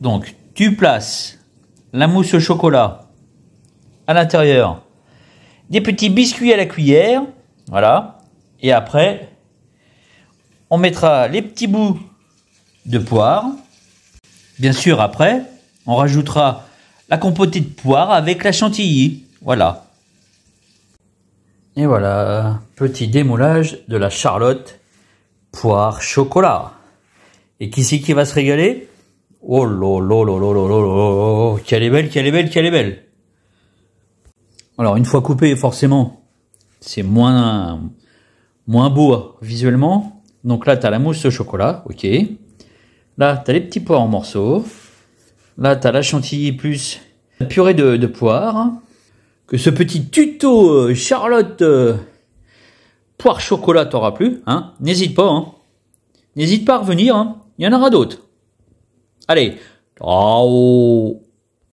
Donc, tu places la mousse au chocolat à l'intérieur, des petits biscuits à la cuillère, voilà, et après, on mettra les petits bouts de poire. Bien sûr, après, on rajoutera la compotée de poire avec la chantilly, voilà. Et voilà, petit démoulage de la charlotte poire chocolat. Et qui c'est qui va se régaler Oh là là là là là là là Qu'elle est belle, qu'elle est belle, qu'elle est belle Alors, une fois coupé, forcément, c'est moins, moins beau visuellement. Donc là, tu as la mousse au chocolat, ok. Là, as les petits pois en morceaux. Là, as la chantilly plus la purée de, de poire. Que ce petit tuto euh, Charlotte euh, poire chocolat t'aura plu. Hein. N'hésite hein. pas. N'hésite pas à revenir. Hein. Il y en aura d'autres. 阿里，嗷！